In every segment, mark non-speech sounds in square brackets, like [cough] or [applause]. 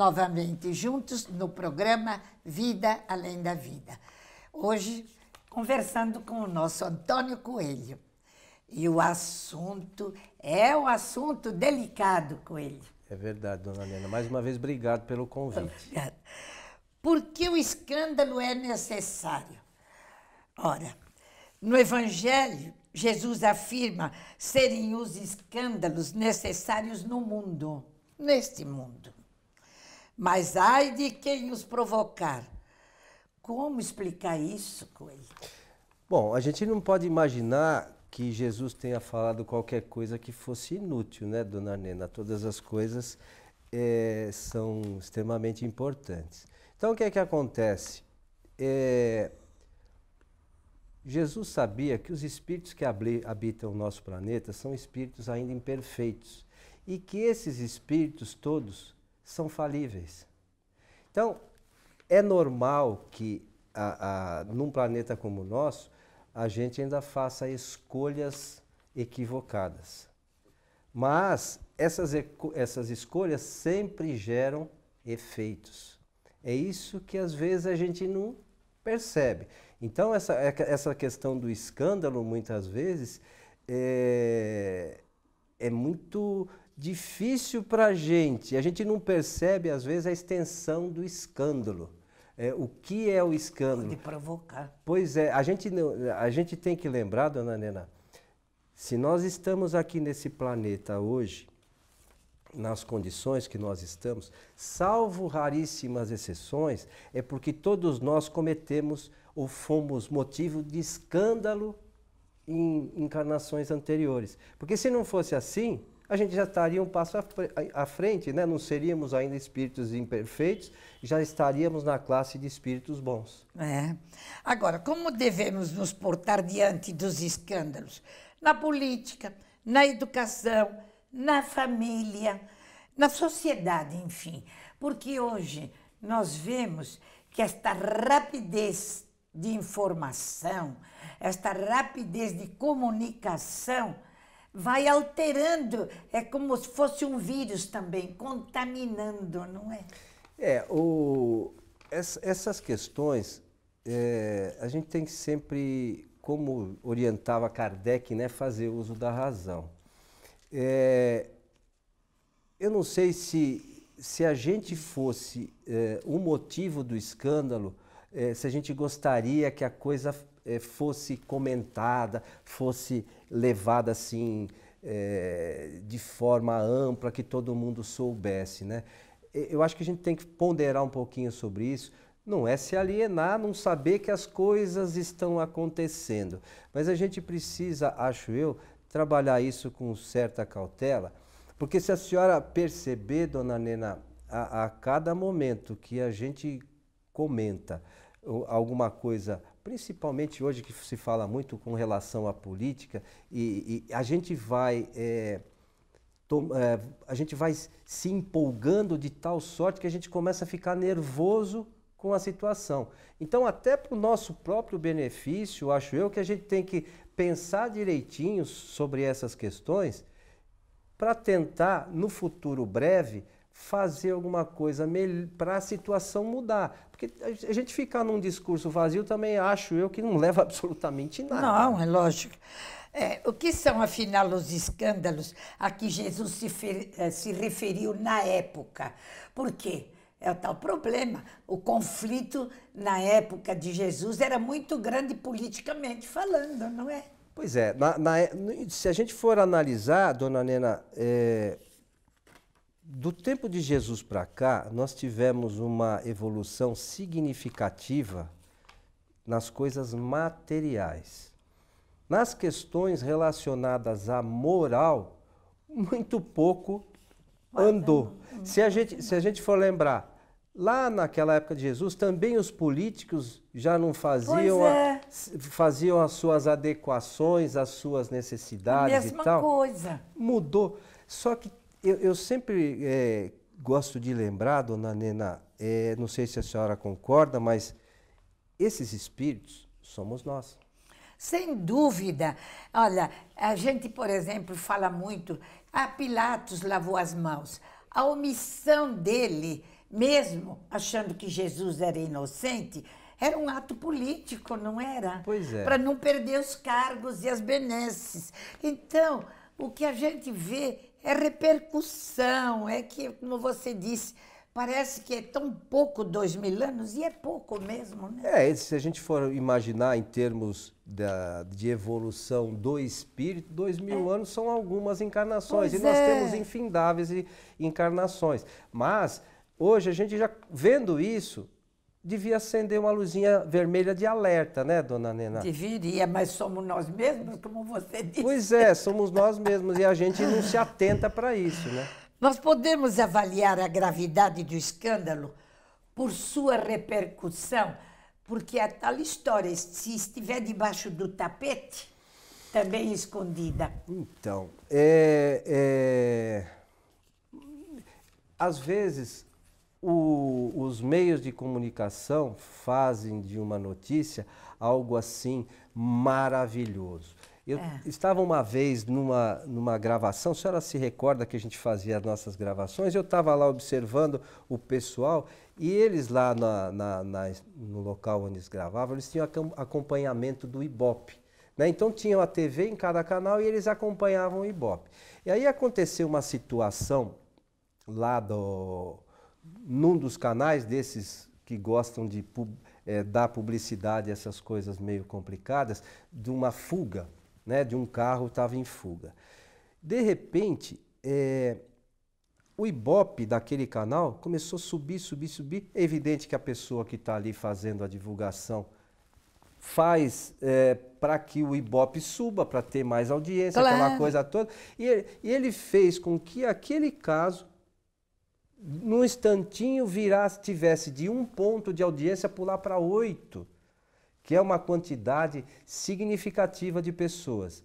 novamente juntos no programa Vida Além da Vida. Hoje, conversando com o nosso Antônio Coelho. E o assunto é um assunto delicado, Coelho. É verdade, dona Helena. Mais uma vez, obrigado pelo convite. Obrigada. Por que o escândalo é necessário? Ora, no Evangelho, Jesus afirma serem os escândalos necessários no mundo, neste mundo. Mas ai de quem os provocar. Como explicar isso, Coelho? Bom, a gente não pode imaginar que Jesus tenha falado qualquer coisa que fosse inútil, né, dona Nena? Todas as coisas é, são extremamente importantes. Então, o que é que acontece? É, Jesus sabia que os espíritos que habitam o nosso planeta são espíritos ainda imperfeitos e que esses espíritos todos são falíveis. Então, é normal que a, a, num planeta como o nosso, a gente ainda faça escolhas equivocadas. Mas essas, essas escolhas sempre geram efeitos. É isso que às vezes a gente não percebe. Então, essa, é, essa questão do escândalo, muitas vezes, é, é muito difícil para a gente. A gente não percebe, às vezes, a extensão do escândalo. É, o que é o escândalo? De provocar. Pois é, a gente, a gente tem que lembrar, dona Nena, se nós estamos aqui nesse planeta hoje, nas condições que nós estamos, salvo raríssimas exceções, é porque todos nós cometemos ou fomos motivo de escândalo em encarnações anteriores. Porque se não fosse assim, a gente já estaria um passo à frente, né? não seríamos ainda espíritos imperfeitos, já estaríamos na classe de espíritos bons. É. Agora, como devemos nos portar diante dos escândalos? Na política, na educação, na família, na sociedade, enfim. Porque hoje nós vemos que esta rapidez de informação, esta rapidez de comunicação, vai alterando, é como se fosse um vírus também, contaminando, não é? É, o, essas questões é, a gente tem que sempre, como orientava Kardec, né, fazer uso da razão. É, eu não sei se, se a gente fosse é, o motivo do escândalo, é, se a gente gostaria que a coisa eh, fosse comentada, fosse levada assim é, de forma ampla, que todo mundo soubesse. Né? Eu acho que a gente tem que ponderar um pouquinho sobre isso. Não é se alienar, não saber que as coisas estão acontecendo. Mas a gente precisa, acho eu, trabalhar isso com certa cautela, porque se a senhora perceber, dona Nena, a, a cada momento que a gente comenta alguma coisa principalmente hoje que se fala muito com relação à política, e, e a gente vai. É, é, a gente vai se empolgando de tal sorte que a gente começa a ficar nervoso com a situação. Então, até para o nosso próprio benefício, acho eu que a gente tem que pensar direitinho sobre essas questões para tentar, no futuro breve, fazer alguma coisa para a situação mudar. Porque a gente ficar num discurso vazio também acho eu que não leva [laughs] absolutamente nada. Não, é lógico. É, o que são, afinal, os escândalos a que Jesus se, eh, se referiu na época? Por quê? É o tal problema. O conflito na época de Jesus era muito grande politicamente falando, não é? Pois é. Na, na, é, se a gente for analisar, dona Nena, é, do tempo de Jesus para cá, nós tivemos uma evolução significativa nas coisas materiais. Nas questões relacionadas à moral, muito pouco andou. Se a gente, se a gente for lembrar, lá naquela época de Jesus, também os políticos já não faziam, é. a, faziam as suas adequações as suas necessidades Mesma e tal. Mesma coisa. Mudou. Só que eu, eu sempre é, gosto de lembrar, dona Nena, é, não sei se a senhora concorda, mas esses espíritos somos nós. Sem dúvida. Olha, a gente, por exemplo, fala muito, ah, Pilatos lavou as mãos. A omissão dele, mesmo achando que Jesus era inocente, era um ato político, não era? Pois é. Para não perder os cargos e as benesses. Então, o que a gente vê é repercussão, é que, como você disse, parece que é tão pouco dois mil anos, e é pouco mesmo, né? É, se a gente for imaginar em termos da, de evolução do espírito, dois mil é. anos são algumas encarnações, pois e nós é. temos infindáveis encarnações. Mas, hoje, a gente já vendo isso, devia acender uma luzinha vermelha de alerta, né, dona Nena? Deveria, mas somos nós mesmos, como você disse. Pois é, somos nós mesmos e a gente não se atenta para isso, né? Nós podemos avaliar a gravidade do escândalo por sua repercussão, porque a tal história, se estiver debaixo do tapete, também escondida. Então, é, é... às vezes o, os meios de comunicação fazem de uma notícia algo assim maravilhoso. Eu é. estava uma vez numa, numa gravação, a senhora se recorda que a gente fazia as nossas gravações, eu estava lá observando o pessoal e eles lá na, na, na, no local onde eles gravavam, eles tinham acompanhamento do Ibope. Né? Então tinham a TV em cada canal e eles acompanhavam o Ibope. E aí aconteceu uma situação lá do, num dos canais desses que gostam de é, dar publicidade a essas coisas meio complicadas, de uma fuga, né, de um carro estava em fuga. De repente, é, o Ibope daquele canal começou a subir, subir, subir. É evidente que a pessoa que está ali fazendo a divulgação faz é, eh, para que o Ibope suba, para ter mais audiência, claro. aquela coisa toda. E ele, e ele fez com que aquele caso num instantinho virasse, tivesse de um ponto de audiência pular para oito, que é uma quantidade significativa de pessoas.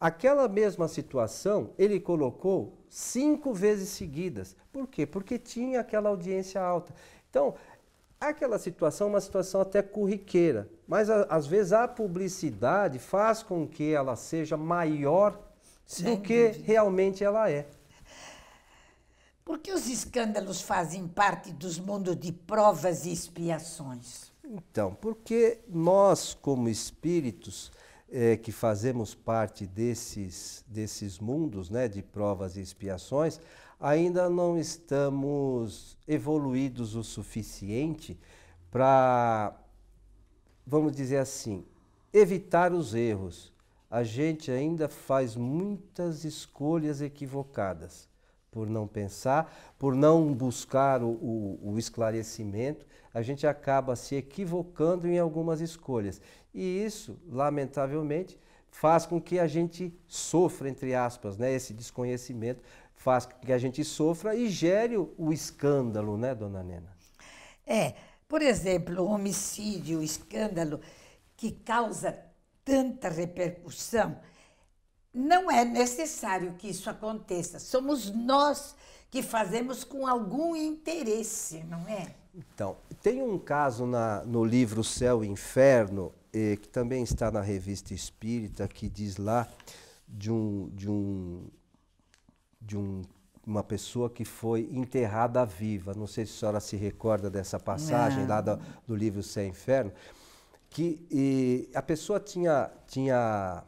Aquela mesma situação ele colocou cinco vezes seguidas. Por quê? Porque tinha aquela audiência alta. Então, aquela situação é uma situação até curriqueira, mas a, às vezes a publicidade faz com que ela seja maior Sem do que dúvida. realmente ela é. Porque os escândalos fazem parte dos mundos de provas e expiações? Então, porque nós, como espíritos é, que fazemos parte desses, desses mundos né, de provas e expiações, ainda não estamos evoluídos o suficiente para, vamos dizer assim, evitar os erros. A gente ainda faz muitas escolhas equivocadas por não pensar, por não buscar o, o, o, esclarecimento, a gente acaba se equivocando em algumas escolhas. E isso, lamentavelmente, faz com que a gente sofra, entre aspas, né? esse desconhecimento faz com que a gente sofra e gere o escândalo, né, dona Nena? É, por exemplo, o homicídio, o escândalo que causa tanta repercussão, não é necessário que isso aconteça. Somos nós que fazemos com algum interesse, não é? Então, tem um caso na, no livro Céu e Inferno, eh, que também está na revista Espírita, que diz lá de um de um de um, uma pessoa que foi enterrada viva. Não sei se a senhora se recorda dessa passagem lá do, do livro Céu e Inferno, que e, eh, a pessoa tinha tinha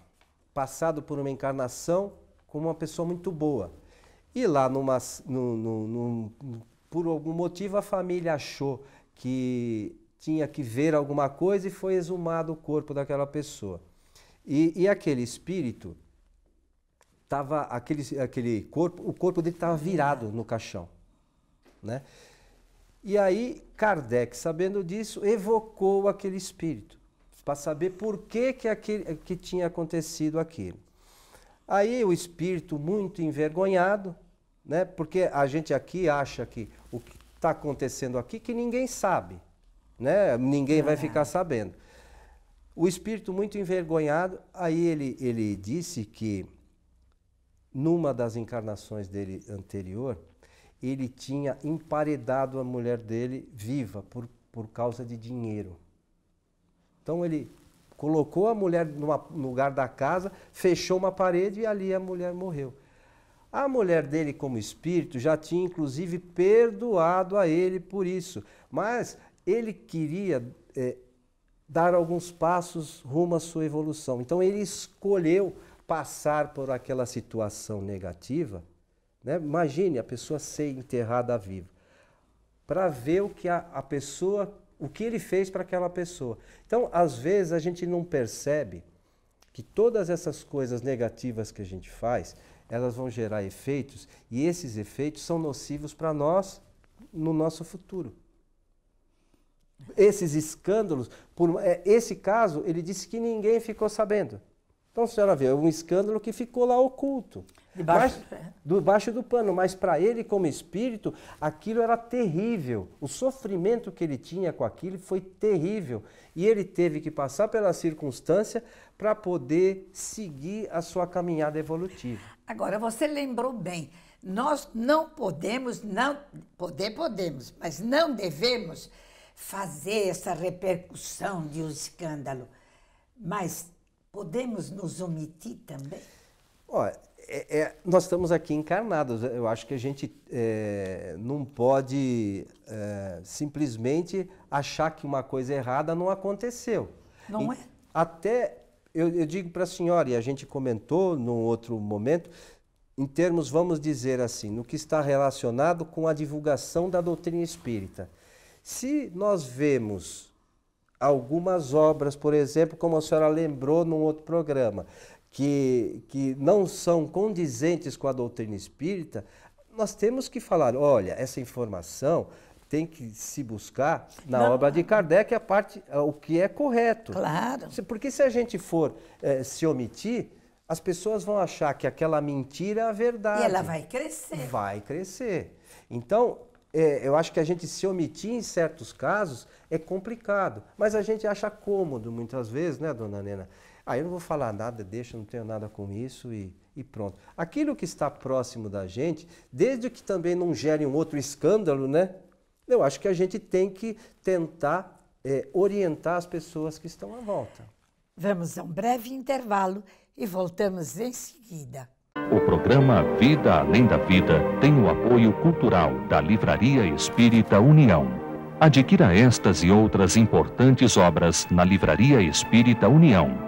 passado por uma encarnação como uma pessoa muito boa. E lá, numa, por algum motivo, a família achou que tinha que ver alguma coisa e foi exumado o corpo daquela pessoa. E, e aquele espírito tava aquele, aquele corpo, o corpo dele estava virado no caixão, né? E aí Kardec, sabendo disso, evocou aquele espírito para saber por que, que, aquele, que tinha acontecido aquilo. Aí o espírito, muito envergonhado, né? porque a gente aqui acha que o que está acontecendo aqui que ninguém sabe, né? ninguém vai ficar sabendo. O espírito, muito envergonhado, aí ele, ele disse que numa das encarnações dele anterior, ele tinha emparedado a mulher dele viva por, por causa de dinheiro. Então ele colocou a mulher no lugar da casa, fechou uma parede e ali a mulher morreu. A mulher dele, como espírito, já tinha inclusive perdoado a ele por isso, mas ele queria é, dar alguns passos rumo à sua evolução. Então ele escolheu passar por aquela situação negativa. Né? Imagine a pessoa ser enterrada viva, para ver o que a, a pessoa o que ele fez para aquela pessoa. Então, às vezes, a gente não percebe que todas essas coisas negativas que a gente faz, elas vão gerar efeitos e esses efeitos são nocivos para nós no nosso futuro. Esses escândalos, por, é, esse caso, ele disse que ninguém ficou sabendo. Então, senhora vê, é um escândalo que ficou lá oculto. Debaixo do baixo do pano, mas para ele como espírito, aquilo era terrível. O sofrimento que ele tinha com aquilo foi terrível, e ele teve que passar pela circunstância para poder seguir a sua caminhada evolutiva. Agora você lembrou bem, nós não podemos não poder podemos, mas não devemos fazer essa repercussão de um escândalo. Mas podemos nos omitir também? Olha, é, é, nós estamos aqui encarnados. Eu acho que a gente é, não pode é, simplesmente achar que uma coisa errada não aconteceu. Não e é? Até, eu, eu digo para a senhora, e a gente comentou num outro momento, em termos, vamos dizer assim, no que está relacionado com a divulgação da doutrina espírita. Se nós vemos algumas obras, por exemplo, como a senhora lembrou num outro programa, que, que não são condizentes com a doutrina espírita, nós temos que falar, olha, essa informação tem que se buscar na não. obra de Kardec a parte, o que é correto. Claro. Porque se a gente for eh, se omitir, as pessoas vão achar que aquela mentira é a verdade. E ela vai crescer. Vai crescer. Então, é, eu acho que a gente se omitir em certos casos é complicado, mas a gente acha cômodo muitas vezes, né, dona Nena? Aí ah, eu não vou falar nada, deixa, não tenho nada com isso e, e pronto. Aquilo que está próximo da gente, desde que também não gere um outro escândalo, né? Eu acho que a gente tem que tentar é, orientar as pessoas que estão à volta. Vamos a um breve intervalo e voltamos em seguida. O programa Vida Além da Vida tem o apoio cultural da Livraria Espírita União. Adquira estas e outras importantes obras na Livraria Espírita União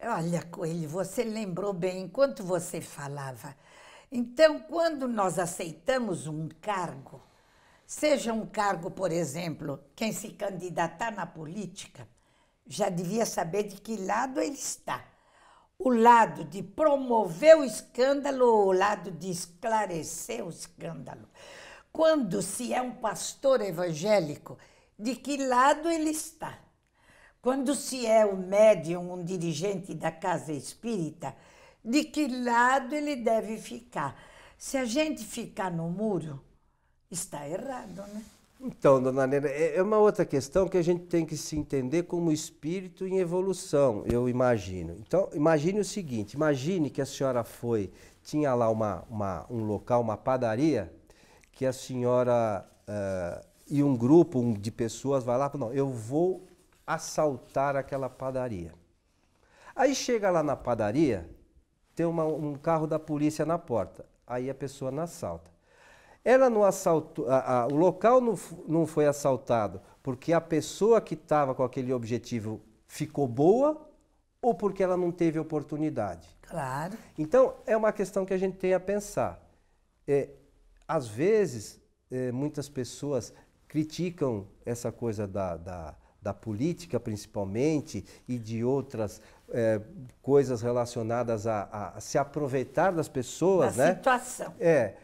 Olha, Coelho, você lembrou bem enquanto você falava. Então, quando nós aceitamos um cargo, seja um cargo, por exemplo, quem se candidatar na política, já devia saber de que lado ele está. O lado de promover o escândalo ou o lado de esclarecer o escândalo. Quando se é um pastor evangélico, de que lado ele está? quando se é o médium, um dirigente da casa espírita, de que lado ele deve ficar. Se a gente ficar no muro, está errado, né? Então, dona Nena, é, é uma outra questão que a gente tem que se entender como espírito em evolução, eu imagino. Então, imagine o seguinte: imagine que a senhora foi, tinha lá uma, uma um local, uma padaria, que a senhora uh, e um grupo de pessoas vai lá e não, eu vou assaltar aquela padaria. Aí chega lá na padaria, tem uma, um carro da polícia na porta. Aí a pessoa não assalta. Ela não assaltou, a, a, o local não, não foi assaltado porque a pessoa que estava com aquele objetivo ficou boa ou porque ela não teve oportunidade. Claro. Então, é uma questão que a gente tem a pensar. É, às vezes, é, muitas pessoas criticam essa coisa da, da da política principalmente e de outras é, coisas relacionadas a, a, se aproveitar das pessoas, da né? situação. É.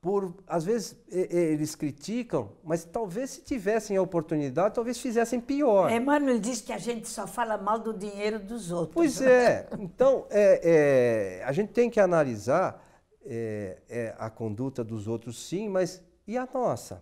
Por, às vezes eles criticam, mas talvez se tivessem a oportunidade, talvez fizessem pior. Emmanuel é, diz que a gente só fala mal do dinheiro dos outros. Pois [laughs] é. Então, é, é, a gente tem que analisar é, é, a conduta dos outros, sim, mas e a nossa?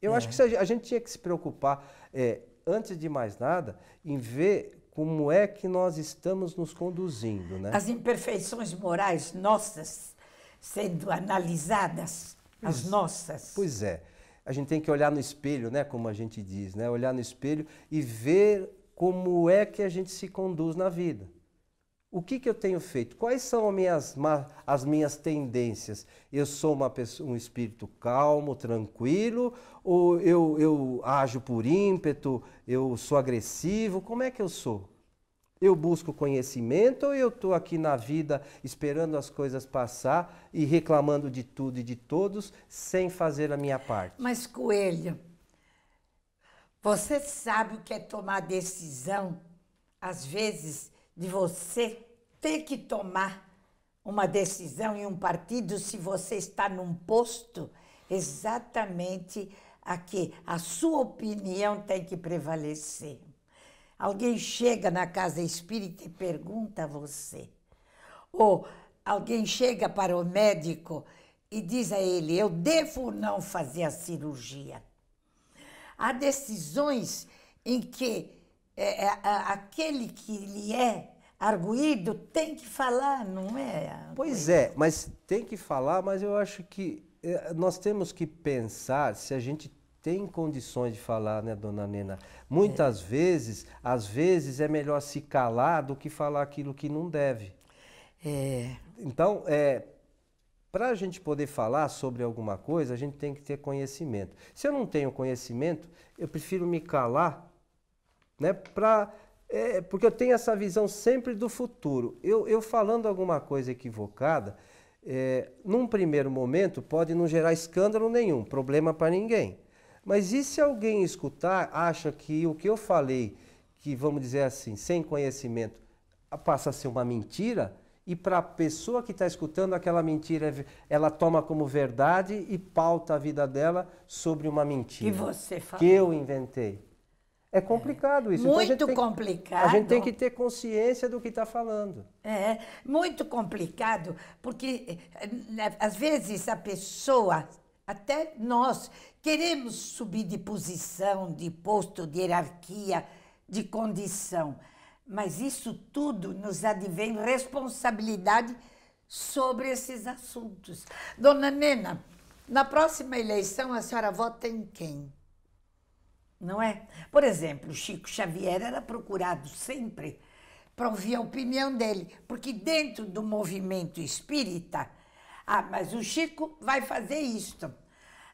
Eu acho que a gente tinha que se preocupar. É, antes de mais nada, em ver como é que nós estamos nos conduzindo. Né? As imperfeições morais nossas sendo analisadas, pois, as nossas. Pois é. A gente tem que olhar no espelho, né, como a gente diz, né? olhar no espelho e ver como é que a gente se conduz na vida. O que, que eu tenho feito? Quais são as minhas, as minhas tendências? Eu sou uma pessoa, um espírito calmo, tranquilo? Ou eu, eu ajo por ímpeto? Eu sou agressivo? Como é que eu sou? Eu busco conhecimento ou eu estou aqui na vida esperando as coisas passar e reclamando de tudo e de todos sem fazer a minha parte? Mas, Coelho, você sabe o que é tomar decisão? Às vezes de você ter que tomar uma decisão em um partido se você está num posto exatamente a que a sua opinião tem que prevalecer. Alguém chega na casa espírita e pergunta a você, ou alguém chega para o médico e diz a ele: Eu devo ou não fazer a cirurgia? Há decisões em que é, é, aquele que lhe é arguído tem que falar, não é? Pois é, mas tem que falar, mas eu acho que é, nós temos que pensar se a gente tem condições de falar, né, dona Nena? Muitas é. vezes, às vezes é melhor se calar do que falar aquilo que não deve. É. Então, é, para a gente poder falar sobre alguma coisa, a gente tem que ter conhecimento. Se eu não tenho conhecimento, eu prefiro me calar né? Pra, é, porque eu tenho essa visão sempre do futuro. Eu, eu falando alguma coisa equivocada, é, num primeiro momento pode não gerar escândalo nenhum, problema para ninguém. Mas e se alguém escutar, acha que o que eu falei, que vamos dizer assim, sem conhecimento, passa a ser uma mentira? E para a pessoa que está escutando aquela mentira, ela toma como verdade e pauta a vida dela sobre uma mentira. Que você falou. Que eu inventei. É complicado isso. Muito então a complicado. Que, a gente tem que ter consciência do que está falando. É, muito complicado, porque né, às vezes a pessoa, até nós, queremos subir de posição, de posto, de hierarquia, de condição. Mas isso tudo nos advém responsabilidade sobre esses assuntos. Dona Nena, na próxima eleição a senhora vota em quem? não é? Por exemplo, Chico Xavier era procurado sempre para ouvir a opinião dele, porque dentro do movimento espírita, ah, mas o Chico vai fazer isto,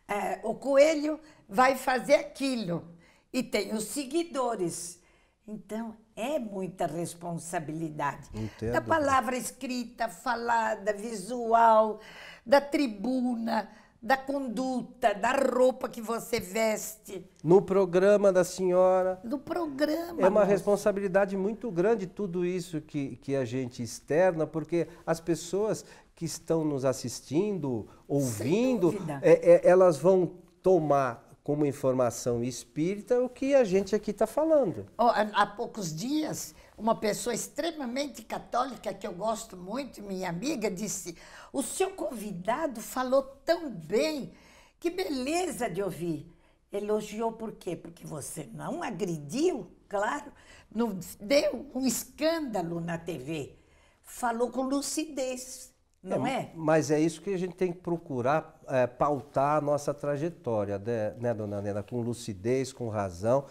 é, o Coelho vai fazer aquilo, e tem os seguidores. Então, é muita responsabilidade. Entendo. Da palavra escrita, falada, visual, da tribuna da conduta, da roupa que você veste. No programa da senhora. No programa. É uma moço. responsabilidade muito grande tudo isso que, que a gente externa, porque as pessoas que estão nos assistindo, ouvindo, é, é, elas vão tomar como informação espírita o que a gente aqui está falando. Oh, há poucos dias uma pessoa extremamente católica que eu gosto muito, minha amiga, disse: O seu convidado falou tão bem, que beleza de ouvir. Elogiou por quê? Porque você não agrediu, claro, não deu um escândalo na TV. Falou com lucidez, é, não é? é? Mas é isso que a gente tem que procurar é, pautar a nossa trajetória, né, né dona Nena? Com lucidez, com razão,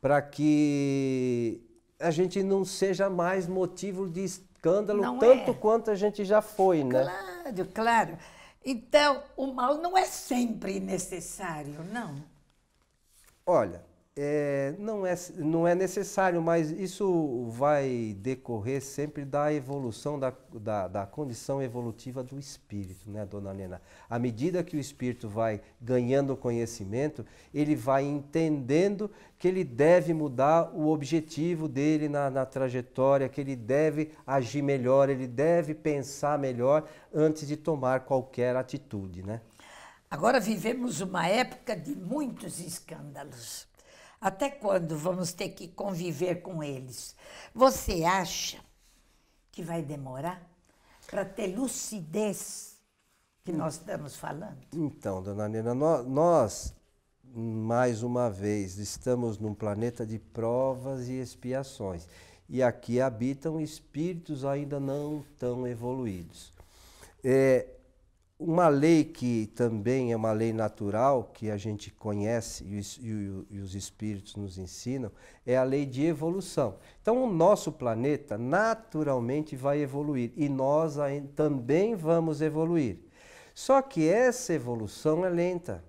para que a gente não seja mais motivo de escândalo não tanto é. quanto a gente já foi, né? Claro, claro. Então, o mal não é sempre necessário, não. Olha, é, não, é, não é necessário, mas isso vai decorrer sempre da evolução, da, da, da, condição evolutiva do espírito, né, dona Helena? À medida que o espírito vai ganhando conhecimento, ele vai entendendo que ele deve mudar o objetivo dele na, na trajetória, que ele deve agir melhor, ele deve pensar melhor antes de tomar qualquer atitude, né? Agora vivemos uma época de muitos escândalos até quando vamos ter que conviver com eles? Você acha que vai demorar para ter lucidez que nós estamos falando? Então, dona Nina, nós, mais uma vez, estamos num planeta de provas e expiações. E aqui habitam espíritos ainda não tão evoluídos. É, uma lei que também é uma lei natural, que a gente conhece e os, e, e os espíritos nos ensinam, é a lei de evolução. Então, o nosso planeta naturalmente vai evoluir e nós também vamos evoluir. Só que essa evolução é lenta.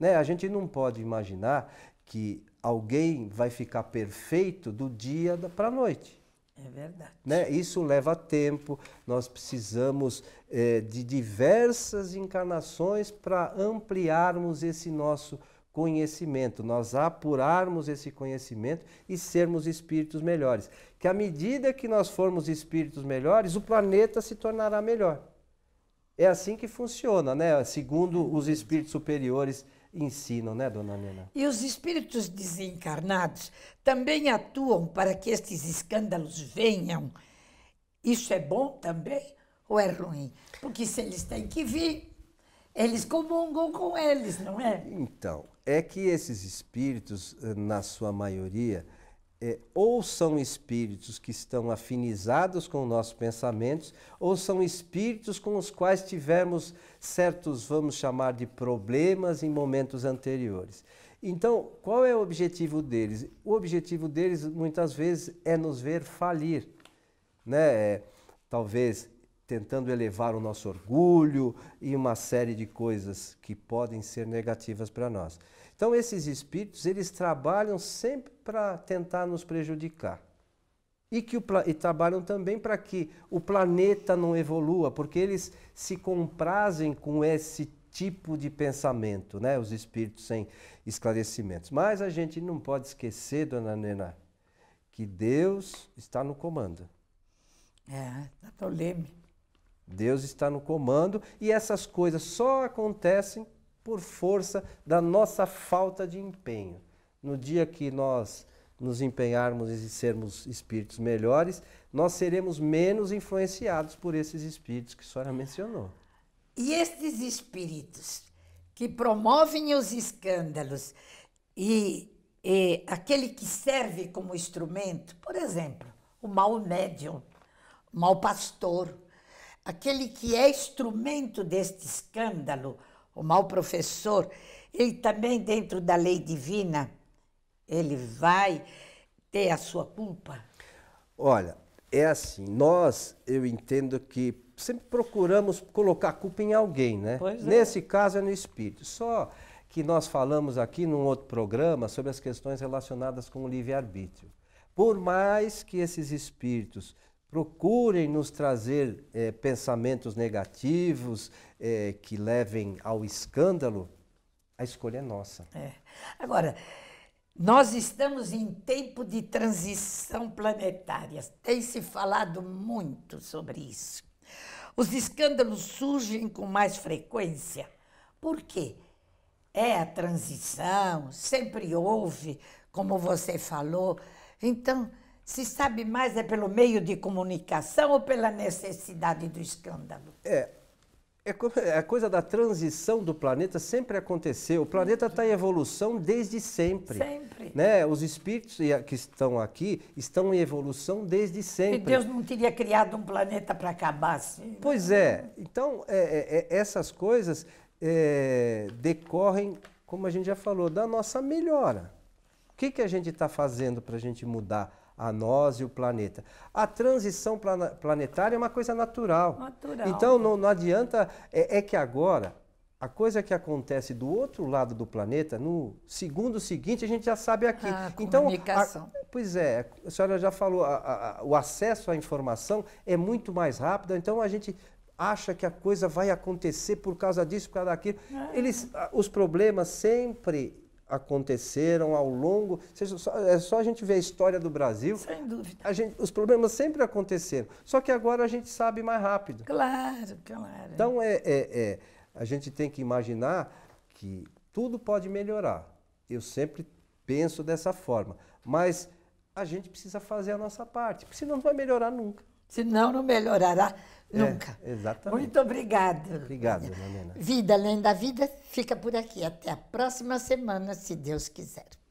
Né? A gente não pode imaginar que alguém vai ficar perfeito do dia para a noite. É verdade. Né? Isso leva tempo, nós precisamos eh, de diversas encarnações para ampliarmos esse nosso conhecimento, nós apurarmos esse conhecimento e sermos espíritos melhores. Que à medida que nós formos espíritos melhores, o planeta se tornará melhor. É assim que funciona, né? Segundo os espíritos superiores ensinam, né, dona Nina? E os espíritos desencarnados também atuam para que estes escândalos venham. Isso é bom também ou é ruim? Porque se eles têm que vir, eles comungam com eles, não é? Então, é que esses espíritos, eh, na sua maioria, é, ou são espíritos que estão afinizados com nossos pensamentos, ou são espíritos com os quais tivemos certos, vamos chamar de problemas em momentos anteriores. Então, qual é o objetivo deles? O objetivo deles muitas vezes é nos ver falir, né? É, talvez tentando elevar o nosso orgulho e uma série de coisas que podem ser negativas para nós. Então esses espíritos, eles trabalham sempre para tentar nos prejudicar. E que o, e trabalham também para que o planeta não evolua, porque eles se comprazem com esse tipo de pensamento, né? Os espíritos sem esclarecimentos. Mas a gente não pode esquecer, dona Nena, que Deus está no comando. É, da Deus está no comando e essas coisas só acontecem por força da nossa falta de empenho. No dia que nós nos empenharmos e sermos espíritos melhores, nós seremos menos influenciados por esses espíritos que a senhora mencionou. E estes espíritos que promovem os escândalos e, e aquele que serve como instrumento, por exemplo, o mau médium, o mau pastor, aquele que é instrumento deste escândalo, o mau professor, ele também, dentro da lei divina, ele vai ter a sua culpa? Olha, é assim, nós, eu entendo que sempre procuramos colocar a culpa em alguém, né? Pois é. Nesse caso é no espírito. Só que nós falamos aqui num outro programa sobre as questões relacionadas com o livre-arbítrio. Por mais que esses espíritos procurem nos trazer eh, pensamentos negativos eh, que levem ao escândalo, a escolha é nossa. É. Agora, nós estamos em tempo de transição planetária. Tem se falado muito sobre isso. Os escândalos surgem com mais frequência. Por quê? É a transição, sempre houve, como você falou. Então, se sabe mais é pelo meio de comunicação ou pela necessidade do escândalo? É. É, é a coisa da transição do planeta sempre aconteceu. O planeta está em evolução desde sempre. Sempre. Né? Os espíritos que estão aqui estão em evolução desde sempre. E Deus não teria criado um planeta para acabar assim. Né? Pois é. Então, é, é, é, essas coisas é, decorrem, como a gente já falou, da nossa melhora. O que, que a gente está fazendo para a gente mudar? a nós e o planeta. A transição planetária é uma coisa natural. natural. Então não, não adianta. É, é, que agora, a coisa que acontece do outro lado do planeta, no segundo seguinte, a gente já sabe aqui. Ah, então, a então, comunicação. A, pois é, a senhora já falou, a, o acesso à informação é muito mais rápido, então a gente acha que a coisa vai acontecer por causa disso, por causa daquilo. É. Eles, os problemas sempre aconteceram ao longo. Seja, só, é só a gente ver a história do Brasil. Sem dúvida. Gente, os problemas sempre aconteceram. Só que agora a gente sabe mais rápido. Claro, claro. Então é, é, é a gente tem que imaginar que tudo pode melhorar. Eu sempre penso dessa forma. Mas a gente precisa fazer a nossa parte, senão não vai melhorar nunca. Senão não melhorará é, Nunca. É, exatamente. Muito obrigado. Obrigado, Helena. Vida além da vida fica por aqui. Até a próxima semana, se Deus quiser.